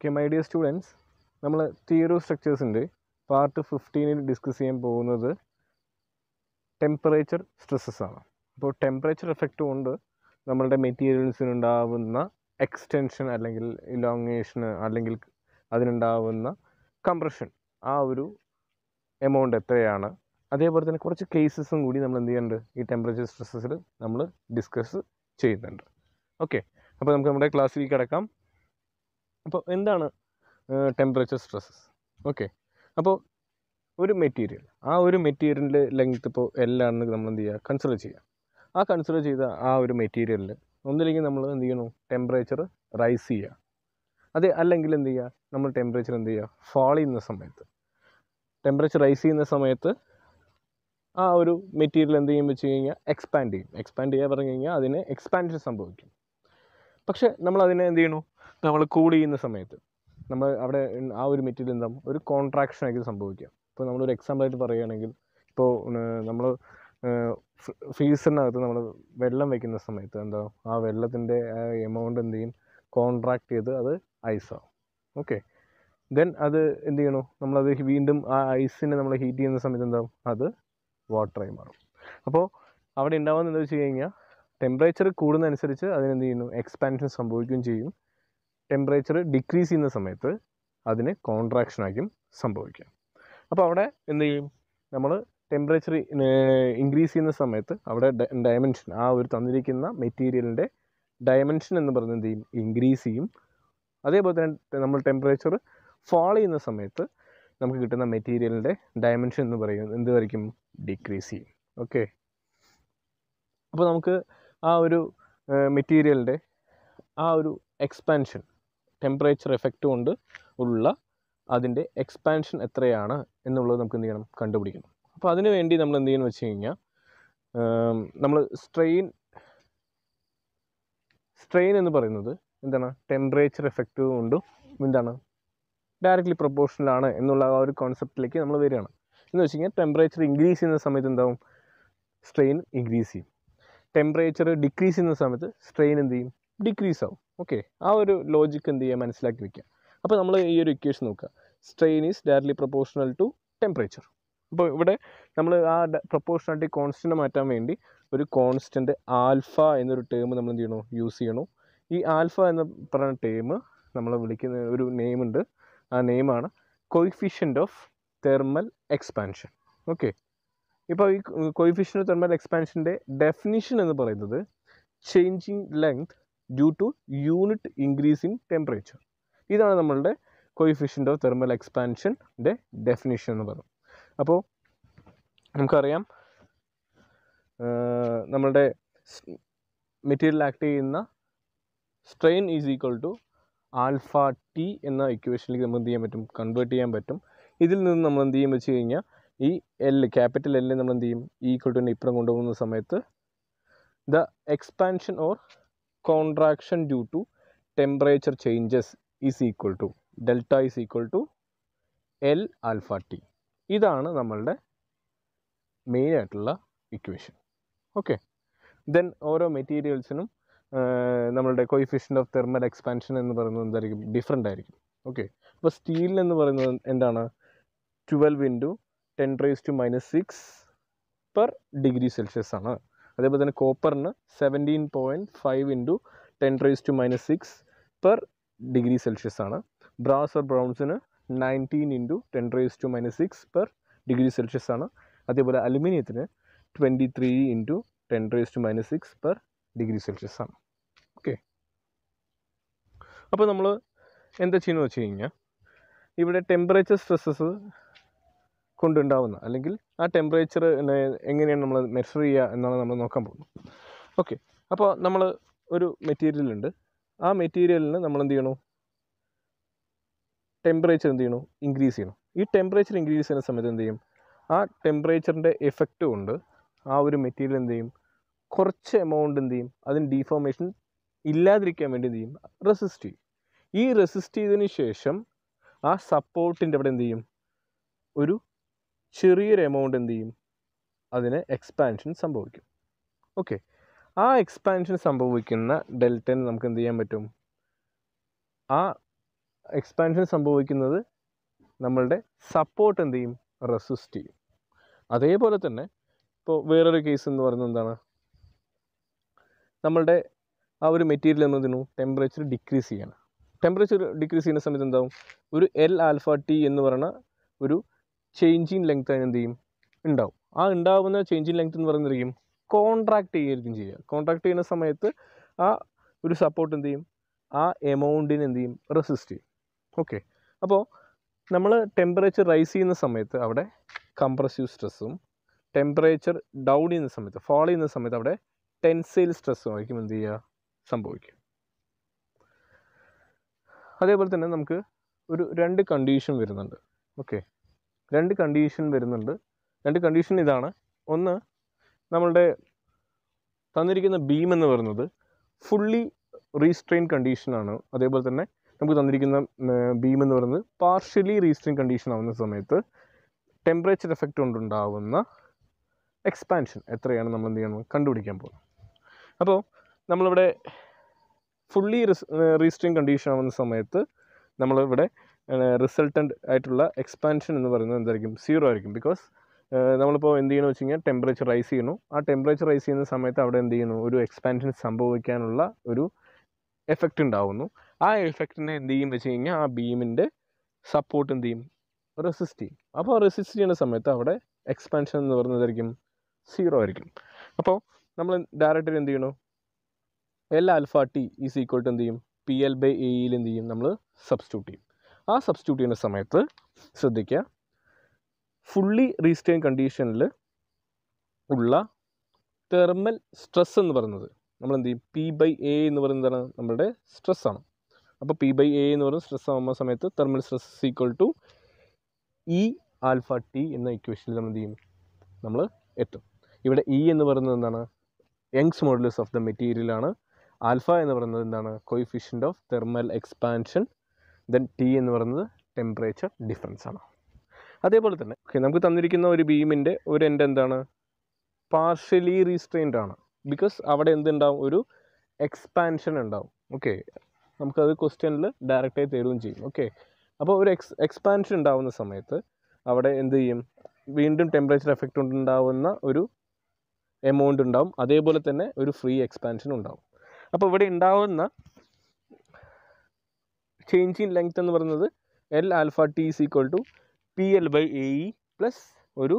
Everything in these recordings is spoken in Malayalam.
ഓക്കെ മൈ ഡിയർ സ്റ്റുഡൻസ് നമ്മൾ തിയറോ സ്ട്രക്ചേഴ്സിൻ്റെ പാർട്ട് ഫിഫ്റ്റീനിൽ ഡിസ്കസ് ചെയ്യാൻ പോകുന്നത് ടെമ്പറേച്ചർ സ്ട്രെസ്സസ് ആണ് അപ്പോൾ ടെമ്പറേച്ചർ എഫക്റ്റ് കൊണ്ട് നമ്മളുടെ മെറ്റീരിയൽസിനുണ്ടാവുന്ന എക്സ്റ്റെൻഷൻ അല്ലെങ്കിൽ ഇലോങ്ങേഷന് അല്ലെങ്കിൽ അതിനുണ്ടാവുന്ന കംപ്രഷൻ ആ ഒരു എമൗണ്ട് എത്രയാണ് അതേപോലെ തന്നെ കുറച്ച് കേസസും കൂടി നമ്മൾ എന്ത് ചെയ്യുന്നുണ്ട് ഈ ടെമ്പറേച്ചർ സ്ട്രെസ്സസിൽ നമ്മൾ ഡിസ്കസ് ചെയ്യുന്നുണ്ട് ഓക്കെ അപ്പോൾ നമുക്ക് നമ്മുടെ ക്ലാസ്സിലേക്ക് കിടക്കാം അപ്പോൾ എന്താണ് ടെമ്പറേച്ചർ സ്ട്രെസ്സസ് ഓക്കെ അപ്പോൾ ഒരു മെറ്റീരിയൽ ആ ഒരു മെറ്റീരിയലിൻ്റെ ലെങ്ത് ഇപ്പോൾ എല്ലാണെന്ന് നമ്മൾ എന്ത് ചെയ്യുക കൺസിഡർ ചെയ്യുക ആ കൺസിഡർ ചെയ്ത ആ ഒരു മെറ്റീരിയലിൽ ഒന്നില്ലെങ്കിൽ നമ്മൾ എന്ത് ചെയ്യണു ടെമ്പറേച്ചർ റൈസ് ചെയ്യുക അത് അല്ലെങ്കിൽ എന്ത് ചെയ്യുക നമ്മൾ ടെമ്പറേച്ചർ എന്ത് ചെയ്യുക ഫാൾ ചെയ്യുന്ന സമയത്ത് ടെമ്പറേച്ചർ റൈസ് ചെയ്യുന്ന സമയത്ത് ആ ഒരു മെറ്റീരിയൽ എന്ത് ചെയ്യും വെച്ച് കഴിഞ്ഞാൽ എക്സ്പാൻഡ് ചെയ്യും എക്സ്പാൻഡ് ചെയ്യുക പറഞ്ഞു കഴിഞ്ഞാൽ അതിന് എക്സ്പാൻഷൻ സംഭവിക്കും പക്ഷേ നമ്മൾ അതിനെ എന്ത് ചെയ്യണു നമ്മൾ കൂൾ ചെയ്യുന്ന സമയത്ത് നമ്മൾ അവിടെ ആ ഒരു മെറ്റീരിയൽ എന്താ ഒരു കോൺട്രാക്ഷൻ ആയിട്ട് സംഭവിക്കുക ഇപ്പോൾ നമ്മളൊരു എക്സാമ്പിളായിട്ട് പറയുകയാണെങ്കിൽ ഇപ്പോൾ നമ്മൾ ഫീസിനകത്ത് നമ്മൾ വെള്ളം വെക്കുന്ന സമയത്ത് എന്താ ആ വെള്ളത്തിൻ്റെ എമൗണ്ട് എന്ത് ചെയ്യും കോൺട്രാക്ട് ചെയ്ത് അത് ഐസാവും ഓക്കെ ദെൻ അത് എന്ത് ചെയ്യണോ നമ്മളത് വീണ്ടും ആ ഐസിനെ നമ്മൾ ഹീറ്റ് ചെയ്യുന്ന സമയത്ത് എന്താ അത് വാട്ടറായി മാറും അപ്പോൾ അവിടെ ഉണ്ടാവുന്നത് എന്താ വെച്ച് കഴിഞ്ഞാൽ ടെമ്പറേച്ചർ കൂടുന്നതനുസരിച്ച് അതിനെന്ത് ചെയ്യുന്നു എക്സ്പാൻഷൻ സംഭവിക്കുകയും ചെയ്യും ടെമ്പറേച്ചർ ഡിക്രീസ് ചെയ്യുന്ന സമയത്ത് അതിന് കോൺട്രാക്ഷനായിരിക്കും സംഭവിക്കുക അപ്പോൾ അവിടെ എന്ത് ചെയ്യും നമ്മൾ ടെമ്പറേച്ചർ ഇൻക്രീസ് ചെയ്യുന്ന സമയത്ത് അവിടെ ഡയമെൻഷൻ ആ ഒരു തന്നിരിക്കുന്ന മെറ്റീരിയലിൻ്റെ ഡയമെൻഷൻ എന്ന് പറഞ്ഞ എന്ത് ചെയ്യും ഇൻക്രീസ് ചെയ്യും അതേപോലെ തന്നെ നമ്മൾ ടെമ്പറേച്ചർ ഫാൾ ചെയ്യുന്ന സമയത്ത് നമുക്ക് കിട്ടുന്ന മെറ്റീരിയലിൻ്റെ ഡയമെൻഷൻ എന്ന് പറയും വരയ്ക്കും ഡിക്രീസ് ചെയ്യും ഓക്കെ അപ്പോൾ നമുക്ക് ആ ഒരു മെറ്റീരിയലിൻ്റെ ആ ഒരു എക്സ്പാൻഷൻ ടെമ്പറേച്ചർ എഫക്റ്റ് കൊണ്ട് ഉള്ള അതിൻ്റെ എക്സ്പാൻഷൻ എത്രയാണ് എന്നുള്ളത് നമുക്ക് എന്ത് ചെയ്യണം കണ്ടുപിടിക്കണം അപ്പോൾ അതിന് വേണ്ടി നമ്മൾ എന്ത് ചെയ്യണം വെച്ച് കഴിഞ്ഞാൽ നമ്മൾ സ്ട്രെയിൻ സ്ട്രെയിൻ എന്ന് പറയുന്നത് എന്താണ് ടെമ്പറേച്ചർ എഫക്റ്റ് കൊണ്ടും എന്താണ് ഡയറക്റ്റ്ലി പ്രൊപ്പോർഷനിലാണ് എന്നുള്ള ആ ഒരു കോൺസെപ്റ്റിലേക്ക് നമ്മൾ വരികയാണ് എന്ന് വെച്ച് കഴിഞ്ഞാൽ ടെമ്പറേച്ചർ ഇൻക്രീസ് ചെയ്യുന്ന സമയത്ത് എന്താവും സ്ട്രെയിൻ ഇൻക്രീസ് ചെയ്യും ടെമ്പറേച്ചർ ഡിക്രീസ് ചെയ്യുന്ന സമയത്ത് സ്ട്രെയിൻ എന്ത് ചെയ്യും ഡിക്രീസ് ആവും ഓക്കെ ആ ഒരു ലോജിക്ക് എന്ത് ചെയ്യുക മനസ്സിലാക്കി വെക്കുക അപ്പോൾ നമ്മൾ ഈ ഒരു ഇക്വേഷൻ നോക്കുക strain is directly proportional to temperature അപ്പോൾ ഇവിടെ നമ്മൾ ആ പ്രൊപ്പോർഷണാലിറ്റി കോൺസ്റ്റൻ്റ് മാറ്റാൻ വേണ്ടി ഒരു കോൺസ്റ്റൻറ്റ് ആൽഫ എന്നൊരു ടേം നമ്മൾ എന്ത് ചെയ്യണോ യൂസ് ചെയ്യണോ ഈ ആൽഫ എന്ന് പറയുന്ന ടേം നമ്മൾ വിളിക്കുന്ന ഒരു നെയിമുണ്ട് ആ നെയിമാണ് coefficient of thermal expansion okay ഇപ്പോൾ ഈ കൊയിഫിഷ്യൻ്റ് തെർമൽ എക്സ്പാൻഷൻ്റെ ഡെഫിനിഷൻ എന്ന് പറയുന്നത് changing length due to unit increase in temperature ഇതാണ് നമ്മളുടെ കോയിഫിഷ്യൻ്റ് ഓഫ് തെർമൽ എക്സ്പാൻഷൻ്റെ ഡെഫിനേഷൻ എന്ന് പറയുന്നത് അപ്പോൾ നമുക്കറിയാം നമ്മളുടെ മെറ്റീരിയൽ ആക്ട് ചെയ്യുന്ന strain is equal to alpha T എന്ന ഇക്വേഷനിലേക്ക് നമുക്ക് എന്ത് ചെയ്യാൻ പറ്റും കൺവേർട്ട് ചെയ്യാൻ പറ്റും ഇതിൽ നിന്ന് നമ്മൾ എന്ത് ചെയ്യും വെച്ച് കഴിഞ്ഞാൽ ഈ എൽ ക്യാപിറ്റൽ എല്ലിൽ നമ്മൾ എന്ത് ചെയ്യും ഈക്വൽ e ടു ഇപ്പുറം കൊണ്ടുപോകുന്ന സമയത്ത് the expansion or contraction due to temperature changes is equal to delta is equal to L alpha T ഇതാണ് നമ്മളുടെ മെയിൻ ആയിട്ടുള്ള ഇക്വേഷൻ ഓക്കെ ദെൻ ഓരോ മെറ്റീരിയൽസിനും നമ്മളുടെ കോയിഫിഷ്യൻ്റ് ഓഫ് തെർമൽ എക്സ്പാൻഷൻ എന്ന് പറയുന്നത് എന്തായിരിക്കും ഡിഫറെൻ്റ് ആയിരിക്കും ഓക്കെ അപ്പോൾ സ്റ്റീൽ എന്ന് പറയുന്നത് എന്താണ് twelve into ten raise to minus six per degree Celsius ആണ് അതേപോലെ തന്നെ കോപ്പറിന് seventeen point five into ten raise to minus six per degree Celsius ആണ് ബ്രാസ് ഓർ ബ്രൗൺസിന് nineteen into ten raise to minus six per degree Celsius ആണ് അതേപോലെ അലുമിനിയത്തിന് twenty three into ten raise to minus six per degree Celsius ആണ് ഓക്കെ അപ്പോൾ നമ്മൾ എന്താ ചെയ്യുന്നത് വെച്ച് കഴിഞ്ഞാൽ ഇവിടെ ടെമ്പറേച്ചർ സ്ട്രെസ്സസ് കൊണ്ടുണ്ടാവുന്ന അല്ലെങ്കിൽ ആ ടെമ്പറേച്ചർ എങ്ങനെയാണ് നമ്മൾ മെഷർ ചെയ്യുക എന്നാണ് നമ്മൾ നോക്കാൻ പോകുന്നത് ഓക്കെ അപ്പോൾ നമ്മൾ ഒരു മെറ്റീരിയൽ ഉണ്ട് ആ മെറ്റീരിയലിന് നമ്മൾ എന്ത് ചെയ്യണു ടെമ്പറേച്ചർ എന്ത് ചെയ്യണു ഇൻക്രീസ് ചെയ്യണം ഈ ടെമ്പറേച്ചർ ഇൻക്രീസ് ചെയ്യുന്ന സമയത്ത് എന്ത് ചെയ്യും ആ ടെമ്പറേച്ചറിൻ്റെ എഫക്റ്റ് കൊണ്ട് ആ ഒരു മെറ്റീരിയൽ എന്ത് ചെയ്യും കുറച്ച് എമൗണ്ട് എന്ത് ചെയ്യും അതിന് ഡീഫോമേഷൻ ഇല്ലാതിരിക്കാൻ വേണ്ടി എന്ത് ചെയ്യും റെസിസ്റ്റ് ചെയ്യും ഈ റെസിസ്റ്റ് ചെയ്തതിന് ശേഷം ആ സപ്പോർട്ടിൻ്റെ അവിടെ എന്ത് ചെയ്യും ഒരു ചെറിയൊരു എമൗണ്ട് എന്ത് ചെയ്യും അതിന് എക്സ്പാൻഷൻ സംഭവിക്കും ഓക്കെ ആ എക്സ്പാൻഷൻ സംഭവിക്കുന്ന ഡെൽറ്റനെ നമുക്ക് എന്ത് ചെയ്യാൻ പറ്റും ആ എക്സ്പാൻഷൻ സംഭവിക്കുന്നത് നമ്മളുടെ സപ്പോർട്ട് എന്ത് ചെയ്യും റെസിസ്റ്റ് ചെയ്യും അതേപോലെ തന്നെ ഇപ്പോൾ വേറൊരു കേസ് എന്ന് പറയുന്നത് എന്താണ് നമ്മളുടെ ആ ഒരു മെറ്റീരിയൽ എന്നതിനു ടെമ്പറേച്ചർ ഡിക്രീസ് ചെയ്യണം ടെമ്പറേച്ചർ ഡിക്രീസ് ചെയ്യുന്ന സമയത്ത് എന്താവും ഒരു എൽ ആൽഫ ടി എന്ന് പറയുന്ന ഒരു ചേഞ്ചിങ് ലെങ്ത് അതിന് എന്ത് ചെയ്യും ഉണ്ടാവും ആ ഉണ്ടാവുന്ന ചേഞ്ചിങ് ലെങ്ത് എന്ന് പറയുന്നതായിരിക്കും കോൺട്രാക്ട് ചെയ്യുമായിരിക്കും ചെയ്യുക കോൺട്രാക്ട് ചെയ്യുന്ന സമയത്ത് ആ ഒരു സപ്പോർട്ട് എന്ത് ചെയ്യും ആ എമൗണ്ടിന് എന്ത് ചെയ്യും റെസിസ്റ്റ് ചെയ്യും ഓക്കെ അപ്പോൾ നമ്മൾ ടെമ്പറേച്ചർ റൈസ് ചെയ്യുന്ന സമയത്ത് അവിടെ കംപ്രസീവ് സ്ട്രെസ്സും ടെമ്പറേച്ചർ ഡൗൺ ചെയ്യുന്ന സമയത്ത് ഫോൾ ചെയ്യുന്ന സമയത്ത് അവിടെ ടെൻസൈൽ സ്ട്രെസ്സും ആയിരിക്കും എന്ത് ചെയ്യുക സംഭവിക്കുക അതേപോലെ തന്നെ നമുക്ക് ഒരു രണ്ട് കണ്ടീഷൻ വരുന്നുണ്ട് ഓക്കെ രണ്ട് കണ്ടീഷൻ വരുന്നുണ്ട് രണ്ട് കണ്ടീഷൻ ഇതാണ് ഒന്ന് നമ്മളുടെ തന്നിരിക്കുന്ന ബീം എന്ന് പറയുന്നത് ഫുള്ളി റീസ്ട്രെയിൻ കണ്ടീഷനാണ് അതേപോലെ തന്നെ നമുക്ക് തന്നിരിക്കുന്ന ബീം എന്ന് പറയുന്നത് പാർഷ്യലി റീസ്ട്രെയിൻ കണ്ടീഷൻ ആവുന്ന സമയത്ത് ടെമ്പറേച്ചർ എഫക്റ്റ് കൊണ്ടുണ്ടാവുന്ന എക്സ്പാൻഷൻ എത്രയാണ് നമ്മൾ എന്ത് ചെയ്യണം കണ്ടുപിടിക്കാൻ പോകുന്നത് അപ്പോൾ നമ്മളിവിടെ ഫുള്ളി റീസ്ട്രെയിൻ കണ്ടീഷൻ ആവുന്ന സമയത്ത് നമ്മളിവിടെ റിസൾട്ടൻ്റ് ആയിട്ടുള്ള എക്സ്പാൻഷൻ എന്ന് പറയുന്നത് എന്തായിരിക്കും സീറോ ആയിരിക്കും ബിക്കോസ് നമ്മളിപ്പോൾ എന്ത് ചെയ്യണമെന്ന് വെച്ച് കഴിഞ്ഞാൽ ടെമ്പറേച്ചർ റൈസ് ചെയ്യുന്നു ആ ടെമ്പറേച്ചർ റൈസ് ചെയ്യുന്ന സമയത്ത് അവിടെ എന്ത് ചെയ്യുന്നു ഒരു എക്സ്പാൻഷൻ സംഭവിക്കാനുള്ള ഒരു എഫക്റ്റ് ഉണ്ടാവുന്നു ആ എഫക്റ്റിനെ എന്ത് ചെയ്യും വെച്ച് കഴിഞ്ഞാൽ ആ ബീമിൻ്റെ സപ്പോർട്ട് എന്ത് ചെയ്യും റെസിസ്റ്റ് ചെയ്യും അപ്പോൾ റെസിസ്റ്റ് ചെയ്യുന്ന സമയത്ത് അവിടെ എക്സ്പാൻഷൻ എന്ന് പറയുന്നതായിരിക്കും സീറോ ആയിരിക്കും അപ്പോൾ നമ്മൾ ഡയറക്റ്റ് എന്ത് ചെയ്യണു L alpha T is equal to എന്ത് ചെയ്യും പി എൽ ബൈ എയിൽ എന്ത് ചെയ്യും നമ്മൾ സബ്സ്റ്റിറ്റ്യൂട്ട് ചെയ്യും ആ സബ്സ്റ്റിറ്റ്യൂട്ട് ചെയ്യുന്ന സമയത്ത് ശ്രദ്ധിക്കുക ഫുള്ളി റീസ്റ്റെയിൻ കണ്ടീഷനിൽ ഉള്ള തെർമൽ സ്ട്രെസ് എന്ന് പറയുന്നത് നമ്മൾ എന്ത് ചെയ്യും പി ബൈ എ എന്ന് പറയുന്നതാണ് നമ്മുടെ സ്ട്രെസ്സാണ് അപ്പോൾ പി ബൈ എ എന്ന് പറയുന്ന സ്ട്രെസ് ആകുന്ന സമയത്ത് thermal stress is equal to E alpha T എന്ന ഇക്വേഷനിൽ നമ്മൾ എന്ത് ചെയ്യും നമ്മൾ എത്തും ഇവിടെ ഇ e എന്ന് പറയുന്നത് എന്താണ് യങ്സ് മോഡുലസ് ഓഫ് ദ മെറ്റീരിയലാണ് ആൽഫ എന്ന് പറയുന്നത് എന്താണ് coefficient of thermal expansion then T എന്ന് പറയുന്നത് ടെമ്പറേച്ചർ ഡിഫറൻസ് ആണ് അതേപോലെ തന്നെ ഓക്കെ നമുക്ക് തന്നിരിക്കുന്ന ഒരു ബീമിൻ്റെ ഒരു എൻ്റെ എന്താണ് പാർഷ്യലി റീസ്ട്രെയിൻഡ് ആണ് ബിക്കോസ് അവിടെ എന്തുണ്ടാവും ഒരു എക്സ്പാൻഷൻ ഉണ്ടാവും ഓക്കെ നമുക്കത് ക്വസ്റ്റ്യനിൽ ഡയറക്റ്റായി തരുകയും ചെയ്യും ഓക്കെ അപ്പോൾ ഒരു എക്സ് എക്സ്പാൻഷൻ ഉണ്ടാവുന്ന സമയത്ത് അവിടെ എന്ത് ചെയ്യും വീണ്ടും ടെമ്പറേച്ചർ എഫക്റ്റ് ഉണ്ടാവുന്ന ഒരു എമൗണ്ട് ഉണ്ടാവും അതേപോലെ തന്നെ ഒരു ഫ്രീ എക്സ്പാൻഷൻ ഉണ്ടാവും അപ്പോൾ ഇവിടെ ഉണ്ടാവുന്ന ചേഞ്ച് ഇൻ ലെങ്ത് എന്ന് പറയുന്നത് L alpha T is equal to P L by A E plus ഒരു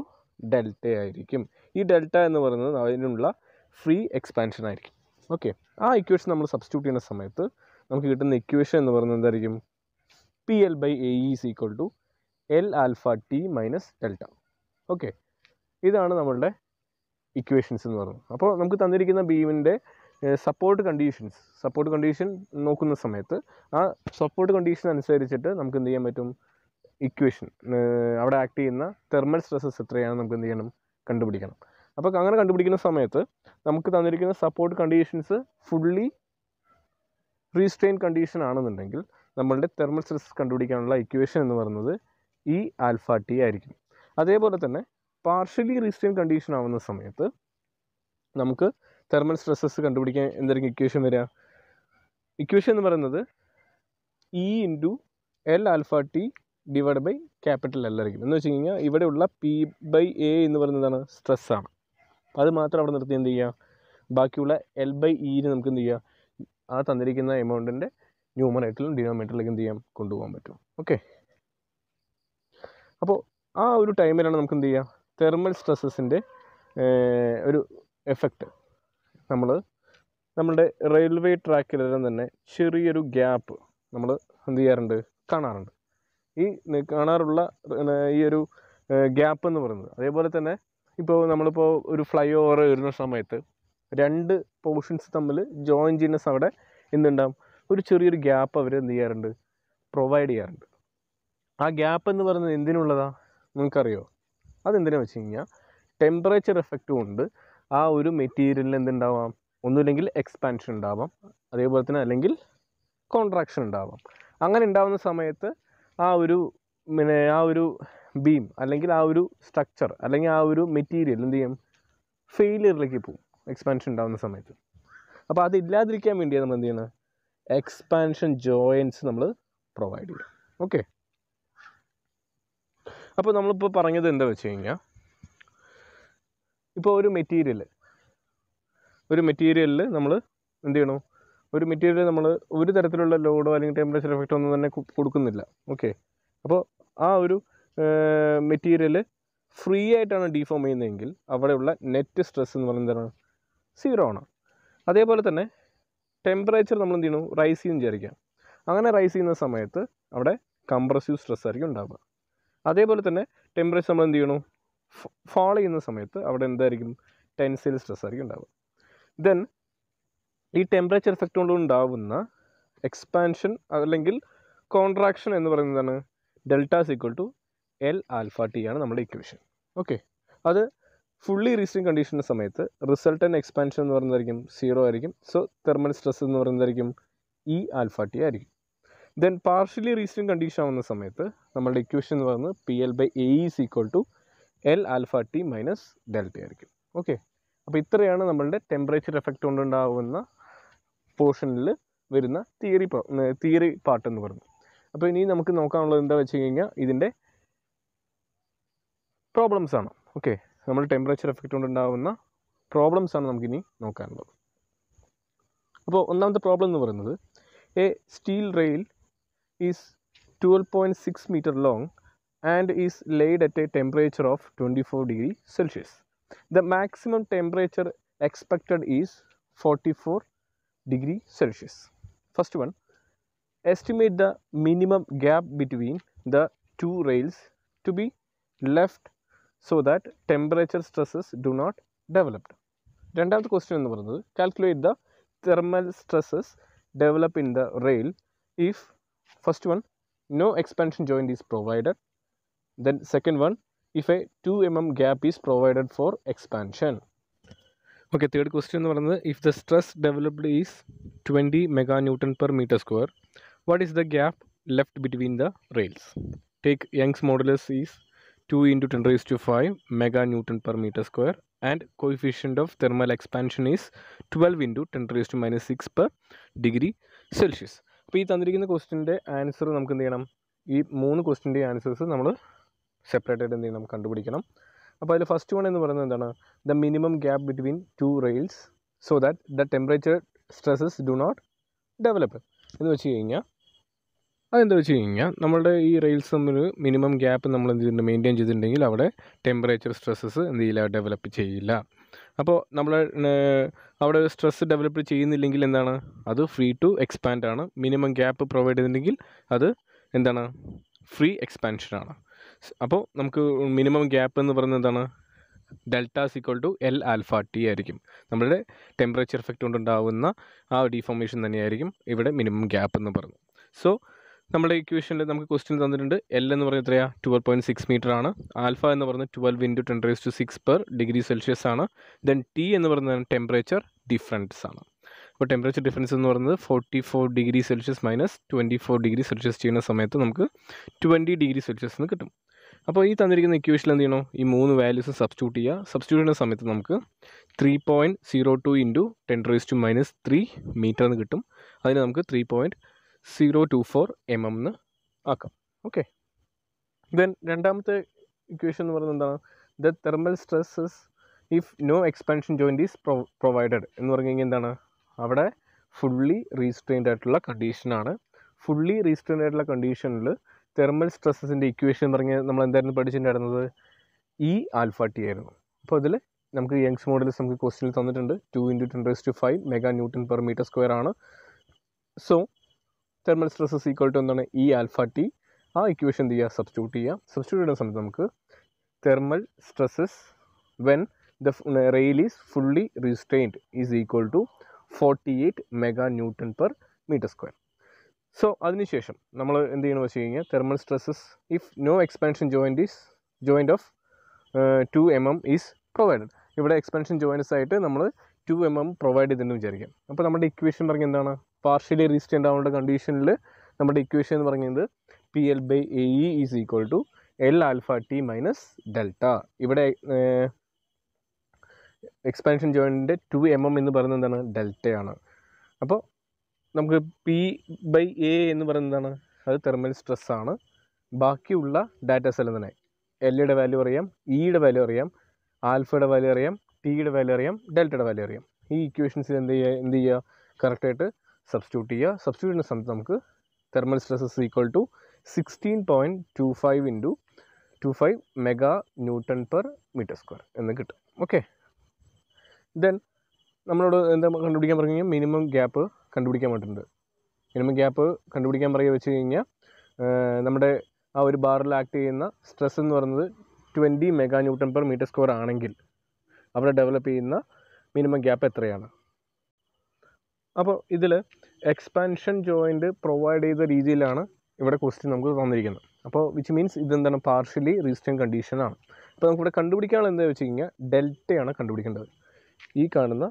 ഡെൽറ്റ ആയിരിക്കും ഈ ഡെൽറ്റ എന്ന് പറയുന്നത് അതിനുള്ള ഫ്രീ എക്സ്പാൻഷൻ ആയിരിക്കും ഓക്കെ ആ ഇക്വേഷൻ നമ്മൾ സബ്സ്റ്റിറ്റ്യൂട്ട് ചെയ്യുന്ന സമയത്ത് നമുക്ക് കിട്ടുന്ന ഇക്വേഷൻ എന്ന് പറയുന്നത് എന്തായിരിക്കും P L by A is equal to L alpha T minus delta okay ഇതാണ് നമ്മളുടെ ഇക്വേഷൻസ് എന്ന് പറയുന്നത് അപ്പോൾ നമുക്ക് തന്നിരിക്കുന്ന ബീമിൻ്റെ സപ്പോർട്ട് കണ്ടീഷൻസ് സപ്പോർട്ട് കണ്ടീഷൻ നോക്കുന്ന സമയത്ത് ആ സപ്പോർട്ട് കണ്ടീഷൻ അനുസരിച്ചിട്ട് നമുക്ക് എന്ത് ചെയ്യാൻ പറ്റും ഇക്വേഷൻ അവിടെ ആക്ട് ചെയ്യുന്ന തെർമൽ സ്ട്രെസ്സസ് എത്രയാണ് നമുക്ക് എന്ത് ചെയ്യണം കണ്ടുപിടിക്കണം അപ്പോൾ അങ്ങനെ കണ്ടുപിടിക്കുന്ന സമയത്ത് നമുക്ക് തന്നിരിക്കുന്ന support conditions fully restrain condition ആണെന്നുണ്ടെങ്കിൽ നമ്മളുടെ തെർമൽ സ്ട്രെസ് കണ്ടുപിടിക്കാനുള്ള ഇക്വേഷൻ എന്ന് പറയുന്നത് ഈ ആൽഫ ടി ആയിരിക്കും അതേപോലെ തന്നെ പാർഷ്യലി റീസ്ട്രെയിൻ കണ്ടീഷൻ ആവുന്ന സമയത്ത് നമുക്ക് തെർമൽ സ്ട്രെസ്സസ് കണ്ടുപിടിക്കാൻ എന്തെങ്കിലും ഇക്വേഷൻ വരിക ഇക്വേഷൻ എന്ന് പറയുന്നത് E into L alpha T divide by capital L ആയിരിക്കും എന്ന് വെച്ച് കഴിഞ്ഞാൽ ഇവിടെയുള്ള പി ബൈ എ എന്ന് പറയുന്നതാണ് സ്ട്രെസ്സാണ് അത് മാത്രം അവിടെ നിർത്തി എന്ത് ചെയ്യുക ബാക്കിയുള്ള എൽ ബൈ ഇന് നമുക്ക് എന്ത് ചെയ്യുക ആ തന്നിരിക്കുന്ന എമൗണ്ടിൻ്റെ ന്യൂമറേറ്ററിലും ഡിനോമേറ്ററിലേക്ക് എന്ത് ചെയ്യാം കൊണ്ടുപോകാൻ പറ്റും ഓക്കെ അപ്പോൾ ആ ഒരു ടൈമിലാണ് നമുക്ക് എന്ത് ചെയ്യുക തെർമൽ സ്ട്രെസ്സസിൻ്റെ ഒരു എഫക്റ്റ് നമ്മൾ നമ്മളുടെ റെയിൽവേ ട്രാക്കിലെല്ലാം തന്നെ ചെറിയൊരു ഗ്യാപ്പ് നമ്മൾ എന്ത് ചെയ്യാറുണ്ട് കാണാറുണ്ട് ഈ കാണാറുള്ള ഈ ഒരു ഗ്യാപ്പ് എന്ന് പറയുന്നത് അതേപോലെ തന്നെ ഇപ്പോൾ നമ്മളിപ്പോൾ ഒരു ഫ്ലൈ ഓവർ വരുന്ന സമയത്ത് രണ്ട് പോർഷൻസ് തമ്മിൽ ജോയിൻ ചെയ്യുന്ന അവിടെ എന്തുണ്ടാവും ഒരു ചെറിയൊരു ഗ്യാപ്പ് അവർ എന്ത് ചെയ്യാറുണ്ട് പ്രൊവൈഡ് ചെയ്യാറുണ്ട് ആ ഗ്യാപ്പ് എന്ന് പറയുന്നത് എന്തിനുള്ളതാണ് നിങ്ങൾക്കറിയോ അതെന്തിനാണെന്ന് വെച്ച് കഴിഞ്ഞാൽ ടെമ്പറേച്ചർ എഫക്റ്റ് ഉണ്ട് ആ ഒരു മെറ്റീരിയലിന് എന്തുണ്ടാവാം ഒന്നുമില്ലെങ്കിൽ എക്സ്പാൻഷൻ ഉണ്ടാവാം അതേപോലെ തന്നെ അല്ലെങ്കിൽ കോൺട്രാക്ഷൻ ഉണ്ടാവാം അങ്ങനെ ഉണ്ടാകുന്ന സമയത്ത് ആ ഒരു പിന്നെ ആ ഒരു ബീം അല്ലെങ്കിൽ ആ ഒരു സ്ട്രക്ചർ അല്ലെങ്കിൽ ആ ഒരു മെറ്റീരിയൽ എന്ത് ചെയ്യും ഫെയിലിയറിലേക്ക് പോകും എക്സ്പാൻഷൻ ഉണ്ടാകുന്ന സമയത്ത് അപ്പോൾ അതില്ലാതിരിക്കാൻ വേണ്ടിയാണ് നമ്മൾ എന്ത് ചെയ്യുന്നത് എക്സ്പാൻഷൻ ജോയിൻസ് നമ്മൾ പ്രൊവൈഡ് ചെയ്യും ഓക്കെ അപ്പോൾ നമ്മളിപ്പോൾ പറഞ്ഞത് എന്താ വെച്ച് കഴിഞ്ഞാൽ ഇപ്പോൾ ഒരു മെറ്റീരിയൽ ഒരു മെറ്റീരിയലിൽ നമ്മൾ എന്ത് ചെയ്യണം ഒരു മെറ്റീരിയൽ നമ്മൾ ഒരു തരത്തിലുള്ള ലോഡോ അല്ലെങ്കിൽ ടെമ്പറേച്ചർ എഫക്റ്റോ ഒന്നും തന്നെ കൊടുക്കുന്നില്ല ഓക്കെ അപ്പോൾ ആ ഒരു മെറ്റീരിയൽ ഫ്രീ ആയിട്ടാണ് ഡീഫോം ചെയ്യുന്നതെങ്കിൽ അവിടെയുള്ള നെറ്റ് സ്ട്രെസ് എന്ന് പറയുന്നത് എന്താണ് സീറോ ആണ് അതേപോലെ തന്നെ ടെമ്പറേച്ചർ നമ്മൾ എന്ത് ചെയ്യണം റൈസ് ചെയ്യുന്ന വിചാരിക്കാം അങ്ങനെ റൈസ് ചെയ്യുന്ന സമയത്ത് അവിടെ കംപ്രസീവ് സ്ട്രെസ് ആയിരിക്കും ഉണ്ടാവുക അതേപോലെ തന്നെ ടെമ്പറേച്ചർ നമ്മൾ എന്ത് ചെയ്യണം ഫാൾ ചെയ്യുന്ന സമയത്ത് അവിടെ എന്തായിരിക്കും ടെൻസൈൽ സ്ട്രെസ് ആയിരിക്കും ഉണ്ടാവുക ദെൻ ഈ ടെമ്പറേച്ചർ എഫക്റ്റ് കൊണ്ട് ഉണ്ടാവുന്ന എക്സ്പാൻഷൻ അല്ലെങ്കിൽ കോൺട്രാക്ഷൻ എന്ന് പറയുന്നതാണ് delta is equal to L alpha T ആണ് നമ്മുടെ ഇക്വേഷൻ ഓക്കെ അത് ഫുള്ളി റീസിങ് കണ്ടീഷൻ്റെ സമയത്ത് ആൻഡ് എക്സ്പാൻഷൻ എന്ന് പറയുന്നതായിരിക്കും സീറോ ആയിരിക്കും സോ തെർമൽ സ്ട്രെസ് എന്ന് പറയുന്നതായിരിക്കും ഇ ആൽഫ ടി ആയിരിക്കും ദെൻ പാർഷ്യലി റീസിങ് കണ്ടീഷൻ ആവുന്ന സമയത്ത് നമ്മുടെ ഇക്വേഷൻ എന്ന് പറയുന്നത് P L by A is equal to L alpha T minus delta ആയിരിക്കും ഓക്കെ അപ്പോൾ ഇത്രയാണ് നമ്മളുടെ ടെമ്പറേച്ചർ എഫക്റ്റ് കൊണ്ടുണ്ടാകുന്ന പോർഷനിൽ വരുന്ന തിയറി തിയറി പാർട്ട് എന്ന് പറഞ്ഞു അപ്പോൾ ഇനി നമുക്ക് നോക്കാനുള്ളത് എന്താ വെച്ച് കഴിഞ്ഞാൽ ഇതിൻ്റെ പ്രോബ്ലംസ് ആണ് ഓക്കെ നമ്മൾ ടെമ്പറേച്ചർ എഫക്റ്റ് കൊണ്ടുണ്ടാകുന്ന പ്രോബ്ലംസ് ആണ് നമുക്കിനി നോക്കാനുള്ളത് അപ്പോൾ ഒന്നാമത്തെ പ്രോബ്ലം എന്ന് പറയുന്നത് a steel rail is twelve point six metre long and is laid at a temperature of 24 degree Celsius. The maximum temperature expected is 44 degree Celsius. First one, estimate the minimum gap between the two rails to be left so that temperature stresses do not develop. രണ്ടാമത്തെ ക്വസ്റ്റ്യൻ എന്ന് the Calculate the thermal stresses develop in the rail if first one, no expansion joint is provided. Then second one, if a 2 mm gap is provided for expansion. Okay, third question if the stress developed is 20 mega newton per meter square, what is the gap left between the rails? Take Young's modulus is 2 into 10 raised to 5 mega newton per meter square and coefficient of thermal expansion is 12 into 10 raised to minus 6 per degree Celsius. അപ്പോൾ ഈ question. ക്വസ്റ്റിൻ്റെ ആൻസർ നമുക്ക് എന്ത് ചെയ്യണം ഈ മൂന്ന് ക്വസ്റ്റിൻ്റെ ആൻസേഴ്സ് നമ്മൾ സെപ്പറേറ്റായിട്ട് എന്ത് നമുക്ക് കണ്ടുപിടിക്കണം അപ്പോൾ അതിൽ ഫസ്റ്റ് വൺ എന്ന് പറയുന്നത് എന്താണ് the minimum gap between two rails so that the temperature stresses do not develop എന്ന് വെച്ച് കഴിഞ്ഞാൽ അതെന്താ വെച്ച് കഴിഞ്ഞാൽ നമ്മളുടെ ഈ റെയിൽസ് തമ്മിൽ മിനിമം ഗ്യാപ്പ് നമ്മൾ എന്ത് ചെയ്യുന്നുണ്ട് മെയിൻറ്റെയിൻ ചെയ്തിട്ടുണ്ടെങ്കിൽ അവിടെ ടെമ്പറേച്ചർ സ്ട്രെസ്സസ് എന്ത് ചെയ്യില്ല ഡെവലപ്പ് ചെയ്യില്ല അപ്പോൾ നമ്മൾ അവിടെ സ്ട്രെസ് ഡെവലപ്പ് ചെയ്യുന്നില്ലെങ്കിൽ എന്താണ് അത് ഫ്രീ ടു എക്സ്പാൻഡ് ആണ് മിനിമം ഗ്യാപ്പ് പ്രൊവൈഡ് ചെയ്തിട്ടുണ്ടെങ്കിൽ അത് എന്താണ് ഫ്രീ എക്സ്പാൻഷനാണ് അപ്പോൾ നമുക്ക് മിനിമം ഗ്യാപ്പ് എന്ന് പറയുന്നത് എന്താണ് delta is equal to L alpha T ആയിരിക്കും നമ്മുടെ ടെമ്പറേച്ചർ എഫക്റ്റ് കൊണ്ടുണ്ടാകുന്ന ആ ഡിഫോമേഷൻ തന്നെയായിരിക്കും ഇവിടെ മിനിമം ഗ്യാപ്പ് എന്ന് പറഞ്ഞു സോ നമ്മുടെ ഇക്വേഷനിൽ നമുക്ക് ക്വസ്റ്റ്യൻ തന്നിട്ടുണ്ട് എൽ എന്ന് പറഞ്ഞാൽ എത്രയാ ട്വൽവ് പോയിൻറ്റ് സിക്സ് മീറ്റർ ആണ് ആൽഫ എന്ന് പറഞ്ഞാൽ twelve into ten raise to six per degree Celsius ആണ് ദെൻ ടി എന്ന് പറയുന്നത് ടെമ്പറേച്ചർ ഡിഫറൻസ് ആണ് അപ്പോൾ ടെമ്പറേച്ചർ ഡിഫറൻസ് എന്ന് പറയുന്നത് forty four degree Celsius minus twenty four degree Celsius ചെയ്യുന്ന സമയത്ത് നമുക്ക് ട്വൻറ്റി ഡിഗ്രി സെൽഷ്യസ് എന്ന് കിട്ടും അപ്പോൾ ഈ തന്നിരിക്കുന്ന ഇക്വേഷൻ എന്ത് ചെയ്യണോ ഈ മൂന്ന് വാല്യൂസ് സബ്സ്റ്റിറ്റ്യൂട്ട് ചെയ്യുക സബ്സ്റ്റിറ്റ്യൂട്ട് ചെയ്യുന്ന സമയത്ത് നമുക്ക് three point zero two into ten raise to minus three metre എന്ന് കിട്ടും അതിന് നമുക്ക് three point zero two four M M എന്ന് ആക്കാം ഓക്കെ ദെൻ രണ്ടാമത്തെ ഇക്വേഷൻ എന്ന് പറയുന്നത് എന്താണ് the thermal stresses if no expansion joint is pro provided എന്ന് പറഞ്ഞു എന്താണ് അവിടെ ഫുള്ളി റീസ്ട്രെയിൻഡ് ആയിട്ടുള്ള കണ്ടീഷനാണ് ഫുള്ളി റീസ്ട്രെയിൻഡ് ആയിട്ടുള്ള കണ്ടീഷനിൽ തെർമൽ സ്ട്രെസ്സസിൻ്റെ ഇക്വേഷൻ പറഞ്ഞ് നമ്മൾ എന്തായിരുന്നു പഠിച്ചിട്ടുണ്ടായിരുന്നത് e ഈ ആൽഫ ടി ആയിരുന്നു അപ്പോൾ അതിൽ നമുക്ക് യങ്സ് മോഡൽസ് നമുക്ക് ക്വസ്റ്റിൽ തന്നിട്ടുണ്ട് two into ten raise to five mega newton per metre square ആണ് so thermal stresses equal to എന്താണ് ഈ ആൽഫ ടി ആ ഇക്വേഷൻ എന്ത് ചെയ്യുക സബ്സ്റ്റിറ്റ്യൂട്ട് ചെയ്യുക സബ്സ്റ്റിറ്റ്യൂട്ട് ചെയ്യുന്ന സമയത്ത് നമുക്ക് thermal stresses when the rail is fully restrained is equal to forty eight mega newton per metre square so അതിനുശേഷം നമ്മൾ എന്ത് ചെയ്യണമെന്ന് വെച്ച് കഴിഞ്ഞാൽ thermal stresses if no expansion joint is joint of two M M is provided ഇവിടെ എക്സ്പാൻഷൻ ജോയിൻസ് ആയിട്ട് നമ്മൾ two M mm M provide ചെയ്തിട്ടുണ്ട് വിചാരിക്കാം അപ്പോൾ നമ്മുടെ ഇക്വേഷൻ പറഞ്ഞ എന്താണ് പാർഷ്യലി റീസ്റ്റെൻഡ് ആവേണ്ട കണ്ടീഷനിൽ നമ്മുടെ ഇക്വേഷൻ എന്ന് പറയുന്നത് P L by A E is equal to L alpha T minus delta ഇവിടെ എക്സ്പാൻഷൻ ജോയിൻറ്റിൻ്റെ ടു എം എം എന്ന് പറയുന്നത് എന്താണ് ഡെൽറ്റയാണ് അപ്പോൾ നമുക്ക് പി ബൈ എ എന്ന് പറയുന്നതാണ് അത് തെർമൽ ആണ് ബാക്കിയുള്ള ഡാറ്റാസ് എല്ലാം തന്നെ എല്ലയുടെ വാല്യൂ അറിയാം ഇയുടെ e വാല്യൂ അറിയാം ആൽഫയുടെ വാല്യൂ അറിയാം ടിയുടെ വാല്യൂ അറിയാം ഡെൽറ്റയുടെ വാല്യൂ അറിയാം ഈ ഇക്വേഷൻസിൽ എന്ത് ചെയ്യുക എന്ത് ചെയ്യുക കറക്റ്റായിട്ട് സബ്സ്റ്റിറ്റ്യൂട്ട് ചെയ്യുക സബ്സ്റ്റിറ്റ്യൂട്ട് ചെയ്യുന്ന സമയത്ത് നമുക്ക് thermal is equal to sixteen point two five into two five mega newton per metre square എന്ന് കിട്ടും ഓക്കെ ദെൻ നമ്മളോട് എന്താ കണ്ടുപിടിക്കാൻ പറഞ്ഞു കഴിഞ്ഞാൽ മിനിമം ഗ്യാപ്പ് കണ്ടുപിടിക്കാൻ പറ്റുന്നുണ്ട് മിനിമം ഗ്യാപ്പ് കണ്ടുപിടിക്കാൻ പറയുക വെച്ച് കഴിഞ്ഞാൽ നമ്മുടെ ആ ഒരു ബാറിൽ ആക്ട് ചെയ്യുന്ന സ്ട്രെസ് എന്ന് പറയുന്നത് twenty mega newton per metre square ആണെങ്കിൽ അവിടെ ഡെവലപ്പ് ചെയ്യുന്ന മിനിമം ഗ്യാപ്പ് എത്രയാണ് അപ്പോൾ ഇതിൽ എക്സ്പാൻഷൻ ജോയിൻറ്റ് പ്രൊവൈഡ് ചെയ്ത രീതിയിലാണ് ഇവിടെ ക്വസ്റ്റ്യൻ നമുക്ക് തന്നിരിക്കുന്നത് അപ്പോൾ വിച്ച് മീൻസ് ഇതെന്താണ് പാർഷ്യലി റീസ്റ്റൻ കണ്ടീഷനാണ് അപ്പോൾ നമുക്കിവിടെ കണ്ടുപിടിക്കാനുള്ള എന്താ വെച്ച് കഴിഞ്ഞാൽ ഡെൽറ്റയാണ് കണ്ടുപിടിക്കേണ്ടത് ഈ കാണുന്ന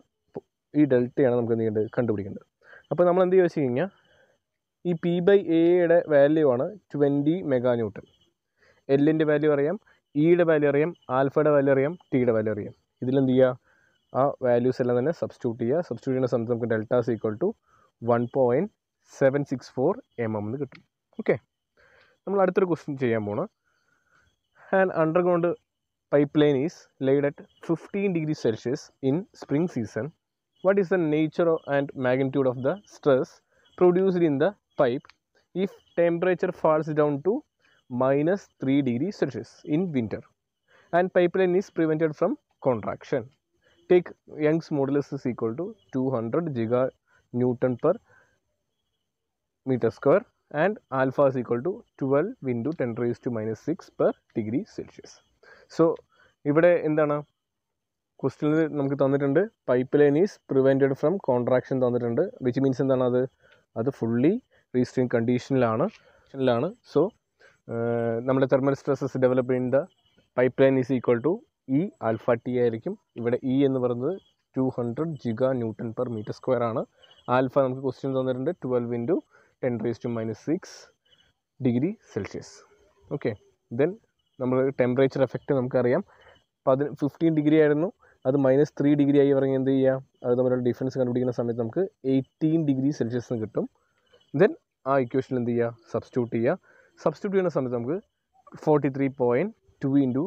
ഈ ഡെൽറ്റയാണ് നമുക്ക് എന്ത് ചെയ്യേണ്ടത് കണ്ടുപിടിക്കേണ്ടത് അപ്പോൾ നമ്മൾ എന്ത് ചോദിച്ചു കഴിഞ്ഞാൽ ഈ പി ബൈ എയുടെ വാല്യൂ ആണ് ട്വൻറ്റി മെഗാ ന്യൂട്ടൺ എല്ലിൻ്റെ വാല്യൂ അറിയാം ഇയുടെ e വാല്യൂ അറിയാം ആൽഫയുടെ വാല്യൂ അറിയാം ടിയുടെ വാല്യൂ അറിയാം ഇതിലെന്ത് ചെയ്യുക ആ വാല്യൂസ് എല്ലാം തന്നെ സബ്സ്റ്റിറ്റ്യൂട്ട് ചെയ്യുക സബ്സ്റ്റിറ്റ്യൂട്ട് ചെയ്യുന്ന സമയത്ത് നമുക്ക് delta's equal to one point seven six four M M എന്ന് കിട്ടും ഓക്കെ നമ്മൾ അടുത്തൊരു ക്വസ്റ്റ്യൻ ചെയ്യാൻ പോണ് and underground pipe line is laid at fifteen degree Celsius in spring season what is the nature and magnitude of the stress produced in the pipe if temperature falls down to minus 3 degrees Celsius in winter and pipeline is prevented from contraction. Take Young's modulus is equal to 200 newton per meter square and alpha is equal to 12 into 10 raised to minus 6 per degree Celsius. So, ഇവിടെ the ക്വസ്റ്റിൽ നമുക്ക് തന്നിട്ടുണ്ട് pipe line is prevented from contraction തന്നിട്ടുണ്ട് വിച്ച് മീൻസ് എന്താണ് അത് അത് ഫുള്ളി റീസ്ട്രീം കണ്ടീഷനിലാണ് കണ്ടീഷനിലാണ് സോ നമ്മുടെ thermal stresses develop in pipe line is equal to E alpha T ആയിരിക്കും ഇവിടെ ഇ e എന്ന് പറയുന്നത് two hundred giga newton per metre square ആണ് ആൽഫ നമുക്ക് ക്വസ്റ്റ്യൻ തന്നിട്ടുണ്ട് twelve into ten raise to minus six degree Celsius okay then നമ്മൾ ടെമ്പറേച്ചർ എഫക്റ്റ് നമുക്കറിയാം പതിന ഫിഫ്റ്റീൻ ഡിഗ്രി ആയിരുന്നു അത് മൈനസ് ത്രീ ഡിഗ്രി ആയി പറഞ്ഞാൽ എന്ത് ചെയ്യുക അത് തമ്മിലുള്ള ഡിഫറൻസ് കണ്ടുപിടിക്കുന്ന സമയത്ത് നമുക്ക് എയ്റ്റീൻ ഡിഗ്രി സെൽഷ്യസ് കിട്ടും ദെൻ ആ ഇക്വേഷനിൽ എന്ത് ചെയ്യുക സബ്സ്റ്റിറ്റ്യൂട്ട് ചെയ്യുക സബ്സ്റ്റിറ്റ്യൂട്ട് ചെയ്യുന്ന സമയത്ത് നമുക്ക് forty three point two into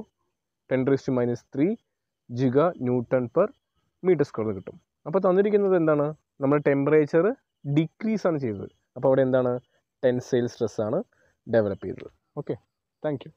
ten raised minus three giga newton per metre square കിട്ടും അപ്പോൾ തന്നിരിക്കുന്നത് എന്താണ് നമ്മൾ ടെമ്പറേച്ചർ ഡിക്രീസ് ആണ് ചെയ്തത് അപ്പോൾ അവിടെ എന്താണ് ടെൻസൈൽ സ്ട്രെസ്സാണ് ഡെവലപ്പ് ചെയ്തത് ഓക്കെ താങ്ക് യു